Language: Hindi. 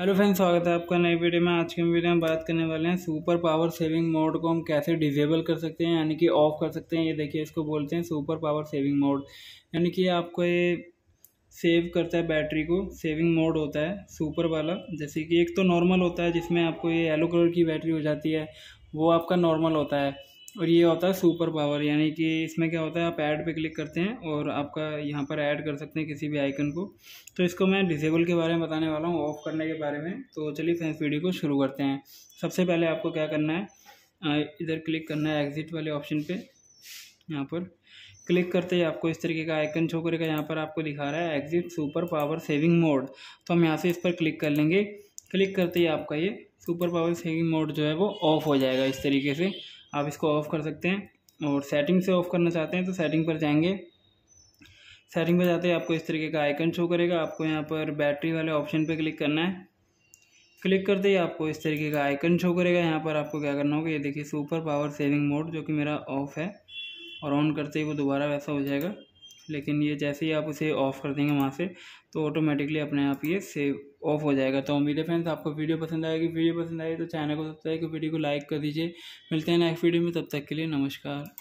हेलो फ्रेंड्स स्वागत है आपका नई वीडियो में आज के वीडियो में बात करने वाले हैं सुपर पावर सेविंग मोड को हम कैसे डिजेबल कर सकते हैं यानी कि ऑफ़ कर सकते हैं ये देखिए इसको बोलते हैं सुपर पावर सेविंग मोड यानी कि आपको ये सेव करता है बैटरी को सेविंग मोड होता है सुपर वाला जैसे कि एक तो नॉर्मल होता है जिसमें आपको ये येलो कलर की बैटरी हो जाती है वो आपका नॉर्मल होता है और ये होता है सुपर पावर यानी कि इसमें क्या होता है आप ऐड पे क्लिक करते हैं और आपका यहाँ पर ऐड कर सकते हैं किसी भी आइकन को तो इसको मैं डिसेबल के बारे में बताने वाला हूँ ऑफ़ करने के बारे में तो चलिए फ्रेंड्स वीडियो को शुरू करते हैं सबसे पहले आपको क्या करना है इधर क्लिक करना है एग्ज़िट वाले ऑप्शन पर यहाँ पर क्लिक करते ही आपको इस तरीके का आइकन छो करेगा यहाँ पर आपको दिखा रहा है exit super power saving mode तो हम यहाँ से इस पर क्लिक कर लेंगे क्लिक करते ही आपका ये सुपर पावर सेविंग मोड जो है वो ऑफ़ हो जाएगा इस तरीके से आप इसको ऑफ़ कर सकते हैं और सेटिंग से ऑफ़ करना चाहते हैं तो सेटिंग पर जाएंगे सेटिंग पर जाते हैं आपको इस तरीके का आइकन शो करेगा आपको यहाँ पर बैटरी वाले ऑप्शन पर क्लिक करना है क्लिक करते ही आपको इस तरीके का आइकन शो करेगा यहाँ पर आपको क्या करना होगा ये देखिए सुपर पावर सेविंग मोड जो कि मेरा ऑफ़ है और ऑन करते ही वो दोबारा वैसा हो जाएगा लेकिन ये जैसे ही आप उसे ऑफ़ कर देंगे वहाँ से तो ऑटोमेटिकली अपने आप ये सेव ऑफ हो जाएगा तो उम्मीद है फ्रेंड्स आपको वीडियो पसंद आएगी वीडियो पसंद आएगी तो चैनल को सब्सक्राइब वीडियो को लाइक कर दीजिए मिलते हैं नेक्स्ट वीडियो में तब तक के लिए नमस्कार